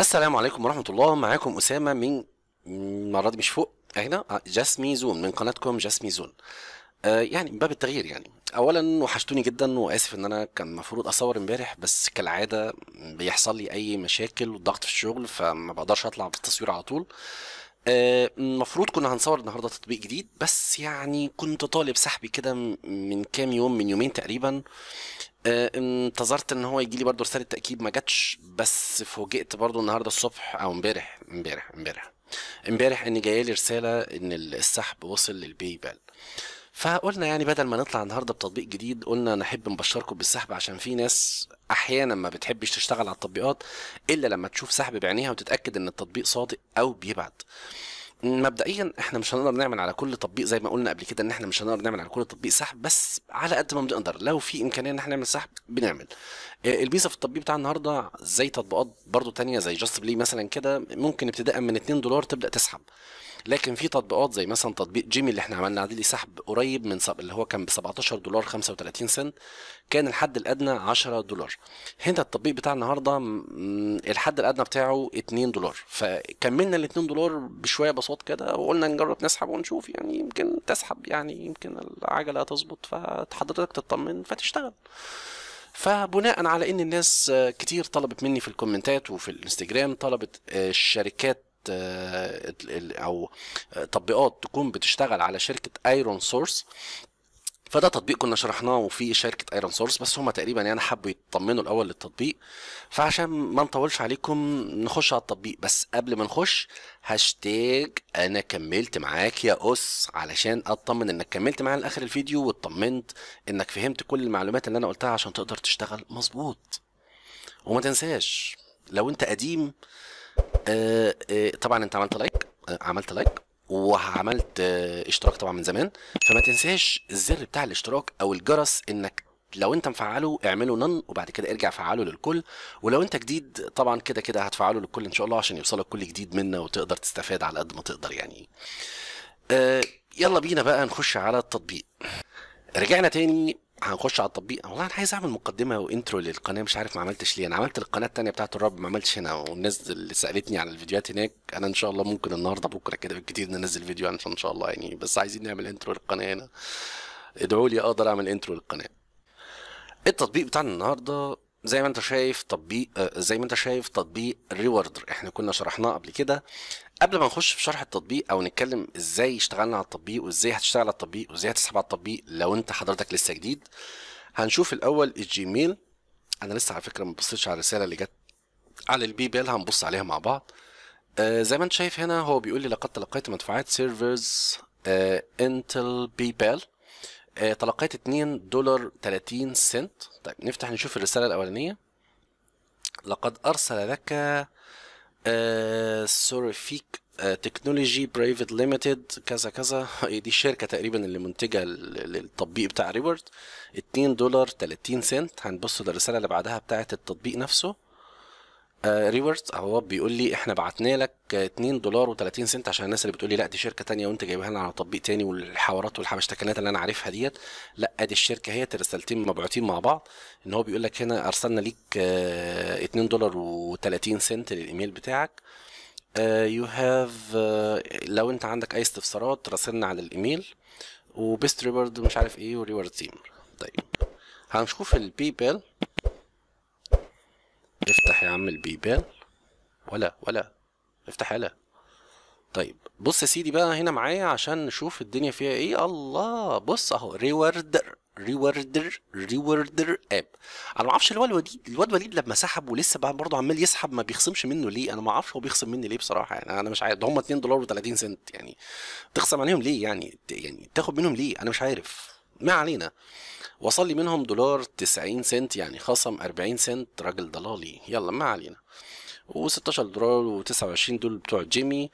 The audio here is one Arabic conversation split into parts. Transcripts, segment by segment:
السلام عليكم ورحمه الله معاكم اسامه من المره دي مش فوق هنا آه، جاسمي زون من قناتكم جاسمي زون آه يعني من باب التغيير يعني اولا وحشتوني جدا واسف ان انا كان المفروض اصور امبارح بس كالعاده بيحصل لي اي مشاكل وضغط في الشغل فما بقدرش اطلع بالتصوير على طول المفروض آه كنا هنصور النهارده تطبيق جديد بس يعني كنت طالب سحبي كده من كام يوم من يومين تقريبا آه، انتظرت ان هو يجي لي برضه رساله تاكيد ما جاتش بس فوجئت برضه النهارده الصبح او امبارح امبارح امبارح امبارح ان جايه لي رساله ان السحب وصل للباي بال فقلنا يعني بدل ما نطلع النهارده بتطبيق جديد قلنا نحب نبشركم بالسحب عشان في ناس احيانا ما بتحبش تشتغل على التطبيقات الا لما تشوف سحب بعينيها وتتاكد ان التطبيق صادق او بيبعت مبدئيا احنا مش هنقدر نعمل على كل تطبيق زي ما قلنا قبل كده ان احنا مش هنقدر نعمل على كل تطبيق سحب بس على قد ما بنقدر لو في امكانيه ان احنا نعمل سحب بنعمل آه، البيزا في التطبيق بتاع النهارده زي تطبيقات برضو تانية زي جاست بلاي مثلا كده ممكن ابتداء من 2 دولار تبدا تسحب لكن في تطبيقات زي مثلا تطبيق جيمي اللي احنا عملنا عليه سحب قريب من سب اللي هو كان ب 17 دولار 35 سنت كان الحد الادنى 10 دولار هنا التطبيق بتاع النهارده الحد الادنى بتاعه 2 دولار فكملنا ال 2 دولار بشويه بساط كده وقلنا نجرب نسحب ونشوف يعني يمكن تسحب يعني يمكن العجله تظبط فحضرتك تطمن فتشتغل فبناء على ان الناس كتير طلبت مني في الكومنتات وفي الانستجرام طلبت الشركات آه، آه، او آه، تطبيقات تكون بتشتغل على شركه ايرون سورس فده تطبيق كنا شرحناه وفي شركه ايرون سورس بس هما تقريبا يعني حبوا يطمنوا الاول للتطبيق فعشان ما نطولش عليكم نخش على التطبيق بس قبل ما نخش هاشتاج انا كملت معاك يا اس علشان اطمن انك كملت معايا لاخر الفيديو واطمنت انك فهمت كل المعلومات اللي انا قلتها عشان تقدر تشتغل مظبوط وما تنساش لو انت قديم آآ آه، آآ آه، طبعا انت عملت لايك آه، عملت لايك وعملت آه، اشتراك طبعا من زمان فما تنساش الزر بتاع الاشتراك او الجرس انك لو انت مفعله اعمله نن وبعد كده ارجع فعله للكل ولو انت جديد طبعا كده كده هتفعله للكل ان شاء الله عشان يوصلك كل جديد منا وتقدر تستفاد على قد ما تقدر يعني آه يلا بينا بقى نخش على التطبيق رجعنا تاني هنخش على التطبيق والله انا عايز اعمل مقدمه وانترو للقناه مش عارف ما عملتش ليه انا عملت القناه التانيه بتاعه الرب ما عملتش هنا والناس اللي سالتني على الفيديوهات هناك انا ان شاء الله ممكن النهارده بكره كده بالكتير ننزل فيديو عنها ان شاء الله يعني بس عايزين نعمل انترو للقناه هنا ادعوا لي اقدر اعمل انترو للقناه التطبيق بتاعنا النهارده زي ما انت شايف تطبيق آه، زي ما انت شايف تطبيق ريوردر احنا كنا شرحناه قبل كده قبل ما نخش في شرح التطبيق او نتكلم ازاي اشتغلنا على التطبيق وازاي هتشتغل على التطبيق وازاي هتسحب على التطبيق لو انت حضرتك لسه جديد هنشوف الاول الجيميل انا لسه على فكره ما بصيتش على الرساله اللي جت على البي بال هنبص عليها مع بعض آه، زي ما انت شايف هنا هو بيقول لي لقد تلقيت مدفوعات سيرفرز انتل بي بال آه، تلقيت 2 دولار 30 سنت طيب نفتح نشوف الرسالة الأولانية لقد أرسل لك سوريفيك تكنولوجي برايفت ليميتد كذا كذا دي الشركه تقريبا اللي منتجه للتطبيق بتاع ريورد 2 دولار 30 سنت هنبص للرساله اللي بعدها بتاعه التطبيق نفسه ريورز آه، هو بيقول لي احنا بعتنا لك 2 دولار و30 سنت عشان الناس اللي بتقول لي لا دي شركه تانية وانت جايبها لنا على تطبيق تاني والحوارات والحبشتكنات اللي انا عارفها ديت لا دي الشركه هي الرسالتين مبعوتين مع بعض ان هو بيقول لك هنا ارسلنا ليك 2 آه، دولار و30 سنت للايميل بتاعك يو uh, هاف uh, لو انت عندك اي استفسارات راسلنا على الايميل وبيست ريورد مش عارف ايه وريورد تيم طيب هنشوف البي بال يا عم البيبال ولا ولا افتح يلا طيب بص يا سيدي بقى هنا معايا عشان نشوف الدنيا فيها ايه الله بص اهو ريوردر ريوردر ريوردر اب انا ما اعرفش الواد وليد الواد وليد لما سحب ولسه بقى برضه عمال يسحب ما بيخصمش منه ليه انا ما اعرفش هو بيخصم مني ليه بصراحه يعني انا مش عارف ده هم 2 دولار و30 سنت يعني تخصم عليهم ليه يعني يعني تاخد منهم ليه انا مش عارف ما علينا وصل لي منهم دولار 90 سنت يعني خصم 40 سنت راجل ضلالي يلا ما علينا و16 دولار و29 دول بتوع جيمي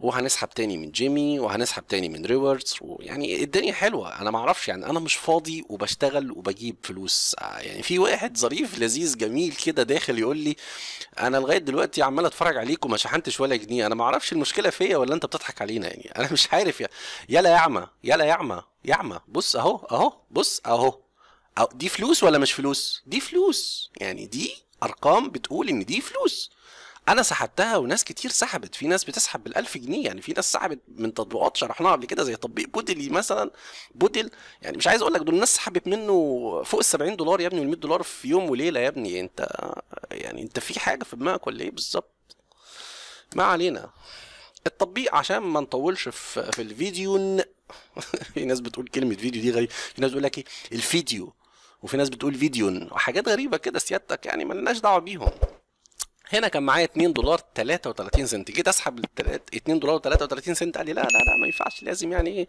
وهنسحب تاني من جيمي وهنسحب تاني من ريوردز ويعني الدنيا حلوه انا ما اعرفش يعني انا مش فاضي وبشتغل وبجيب فلوس آه، يعني في واحد ظريف لذيذ جميل كده داخل يقول لي انا لغايه دلوقتي عمال اتفرج عليك وما شحنتش ولا جنيه انا ما اعرفش المشكله فيا ولا انت بتضحك علينا يعني انا مش عارف يا يلا يا عمى يلا يا عمى يا عم بص اهو اهو بص اهو دي فلوس ولا مش فلوس دي فلوس يعني دي ارقام بتقول ان دي فلوس انا سحبتها وناس كتير سحبت في ناس بتسحب بالالف جنيه يعني في ناس سحبت من تطبيقات شرحناها قبل كده زي تطبيق بودلي مثلا بودل يعني مش عايز اقول لك دول الناس سحبت منه فوق ال 70 دولار يا ابني وال 100 دولار في يوم وليله يا ابني انت يعني انت في حاجه في دماغك ولا ايه بالظبط ما علينا التطبيق عشان ما نطولش في, في الفيديو في ناس بتقول كلمه فيديو دي غريبه في ناس بتقول لك ايه الفيديو وفي ناس بتقول فيديون وحاجات غريبه كده سيادتك يعني ملناش دعوه بيهم هنا كان معايا 2 دولار 33 سنت جيت اسحب 2 دولار 33 سنت قال لي لا لا لا ما ينفعش لازم يعني ايه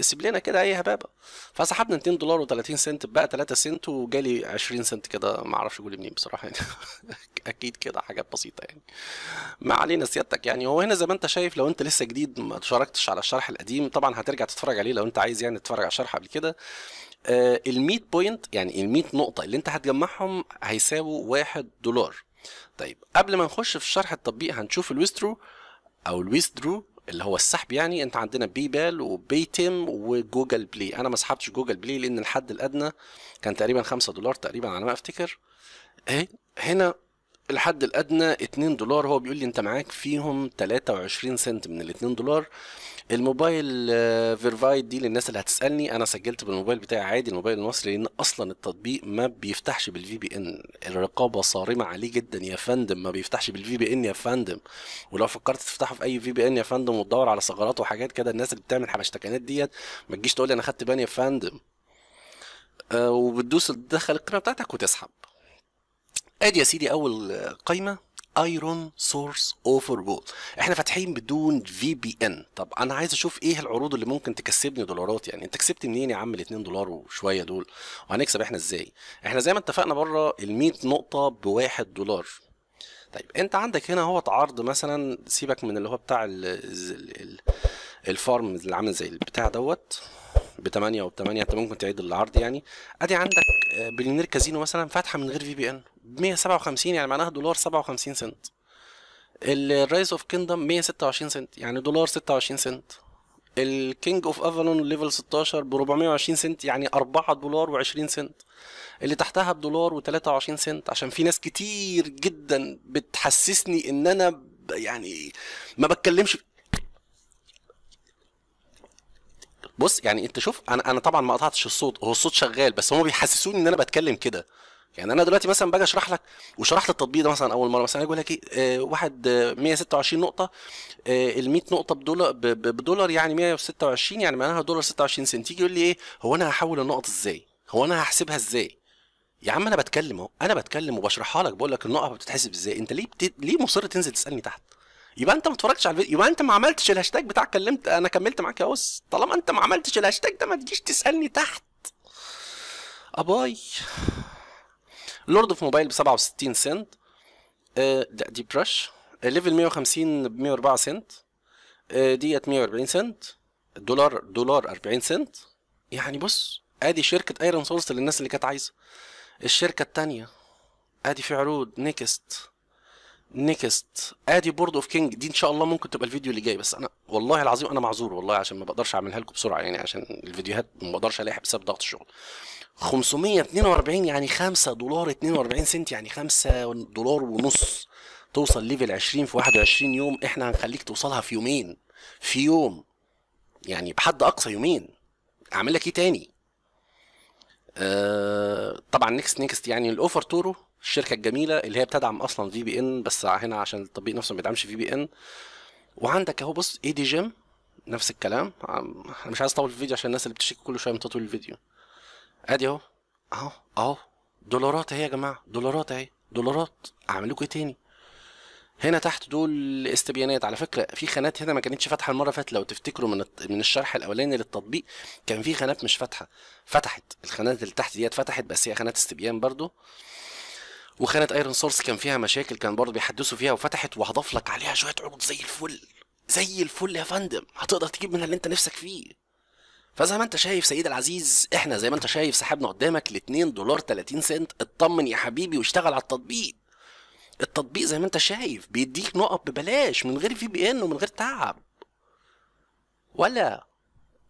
سيب لنا كده اي هبابه فسحبنا 2 دولار و30 سنت بقى 3 سنت وجالي 20 سنت كده ما اعرفش اقول منين بصراحه يعني اكيد كده حاجات بسيطه يعني ما علينا سيادتك يعني هو هنا زي ما انت شايف لو انت لسه جديد ما اتشاركتش على الشرح القديم طبعا هترجع تتفرج عليه لو انت عايز يعني تتفرج على الشرح قبل كده آه، ال 100 بوينت يعني ال 100 نقطه اللي انت هتجمعهم هيساووا 1 دولار طيب قبل ما نخش في شرح التطبيق هنشوف الويسترو او الويسترو اللي هو السحب يعني انت عندنا بيبال وبيتم وجوجل بلاي انا ما سحبتش جوجل بلاي لان الحد الادنى كان تقريبا 5 دولار تقريبا على ما افتكر إيه، هنا الحد الادنى 2 دولار هو بيقول لي انت معاك فيهم 23 سنت من ال 2 دولار الموبايل آه، فيرفايد دي للناس اللي هتسالني انا سجلت بالموبايل بتاعي عادي الموبايل المصري لان اصلا التطبيق ما بيفتحش بالفي بي ان الرقابه صارمه عليه جدا يا فندم ما بيفتحش بالفي بي ان يا فندم ولو فكرت تفتحه في اي في بي ان يا فندم وتدور على ثغرات وحاجات كده الناس اللي بتعمل حبشتكنات ديت ما تجيش تقول لي انا خدت بان يا فندم آه، وبتدوس تدخل القناه بتاعتك وتسحب ادي يا سيدي اول قايمه ايرون سورس اوفر جولد احنا فاتحين بدون في بي ان طب انا عايز اشوف ايه العروض اللي ممكن تكسبني دولارات يعني انت كسبت منين يا عم ال 2 دولار وشويه دول وهنكسب احنا ازاي احنا زي ما اتفقنا بره ال 100 نقطه بواحد دولار طيب انت عندك هنا اهوت عرض مثلا سيبك من اللي هو بتاع الـ الـ الـ الفارم اللي عامل زي البتاع دوت ب 8 وب 8 انت ممكن تعيد العرض يعني ادي عندك آه، بليونير كازينو مثلا فاتحه من غير في بي ان 157 يعني معناها دولار 57 سنت الرايز اوف كيندم 126 سنت يعني دولار 26 سنت الكينج اوف افالون ليفل 16 ب 420 سنت يعني 4 دولار و20 سنت اللي تحتها بدولار و23 سنت عشان في ناس كتير جدا بتحسسني ان انا يعني ما بتكلمش بص يعني انت شوف انا انا طبعا ما قطعتش الصوت هو الصوت شغال بس هم بيحسسوني ان انا بتكلم كده يعني انا دلوقتي مثلا باجي اشرح لك وشرحت التطبيق ده مثلا اول مره مثلا اقول لك ايه, إيه، واحد 126 نقطه إيه، ال 100 نقطه بدولار بدولار يعني 126 يعني معناها دولار 26 سنت يجي يقول لي ايه هو انا هحول النقط ازاي؟ هو انا هحسبها ازاي؟ يا عم انا بتكلم اهو انا بتكلم وبشرحها لك بقول لك النقط بتتحسب ازاي انت ليه بت... ليه مصر تنزل تسالني تحت؟ يبقى انت ما اتفرجتش على الفيديو يبقى انت ما عملتش الهاشتاج بتاع كلمت انا كملت معاك يا اوس طالما انت ما عملتش الهاشتاج ده ما تجيش تسالني تحت اباي لورد اوف موبايل ب 67 سنت آه، ده دي برش ليفل 150 ب 104 سنت آه، ديت 140 سنت دولار دولار 40 سنت يعني بص ادي شركه ايرون سورس للناس اللي كانت عايزه الشركه الثانيه ادي في عروض نيكست نيكست ادي بورد اوف كينج دي ان شاء الله ممكن تبقى الفيديو اللي جاي بس انا والله العظيم انا معذور والله عشان ما بقدرش اعملها لكم بسرعه يعني عشان الفيديوهات ما بقدرش الاقيها بسبب ضغط الشغل 542 يعني 5 دولار 42 سنت يعني 5 دولار ونص توصل ليفل 20 في 21 يوم احنا هنخليك توصلها في يومين في يوم يعني بحد اقصى يومين اعمل لك ايه تاني آه طبعا نيكست نيكست يعني الاوفر تورو الشركه الجميله اللي هي بتدعم اصلا في بي ان بس هنا عشان التطبيق نفسه ما بيدعمش في بي ان وعندك اهو بص اي دي جيم نفس الكلام انا مش عايز اطول الفيديو عشان الناس اللي بتشتكي كل شويه من تطويل الفيديو ادي اهو اهو اهو دولارات اهي يا جماعه دولارات اهي دولارات اعمل لكم ايه تاني هنا تحت دول استبيانات على فكره في خانات هنا ما كانتش فاتحه المره اللي فاتت لو تفتكروا من من الشرح الاولاني للتطبيق كان في خانات مش فاتحه فتحت الخانات اللي تحت ديت فتحت بس هي خانات استبيان برضو وخانة ايرون سورس كان فيها مشاكل كان برضه بيحدثوا فيها وفتحت وهضاف لك عليها شويه عروض زي الفل زي الفل يا فندم هتقدر تجيب منها اللي انت نفسك فيه فزي ما انت شايف سيد العزيز احنا زي ما انت شايف سحبنا قدامك ل 2 دولار 30 سنت اطمن يا حبيبي واشتغل على التطبيق التطبيق زي ما انت شايف بيديك نقط ببلاش من غير في بي ان ومن غير تعب ولا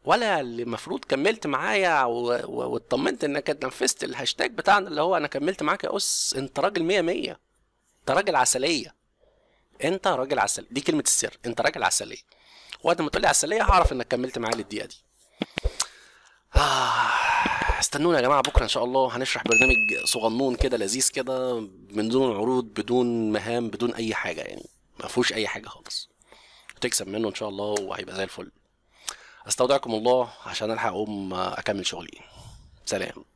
ولا اللي المفروض كملت معايا واطمنت انك نفذت الهاشتاج بتاعنا اللي هو انا كملت معاك يا اس انت راجل مية مية انت راجل عسليه انت راجل عسليه دي كلمه السر انت راجل عسليه وقت ما تقول لي عسليه هعرف انك كملت معايا للدقيقه دي آه. استنونا يا جماعه بكره ان شاء الله هنشرح برنامج صغنون كده لذيذ كده من دون عروض بدون مهام بدون اي حاجه يعني ما فيهوش اي حاجه خالص تكسب منه ان شاء الله وهيبقى زي الفل استودعكم الله عشان الحق اقوم اكمل شغلي سلام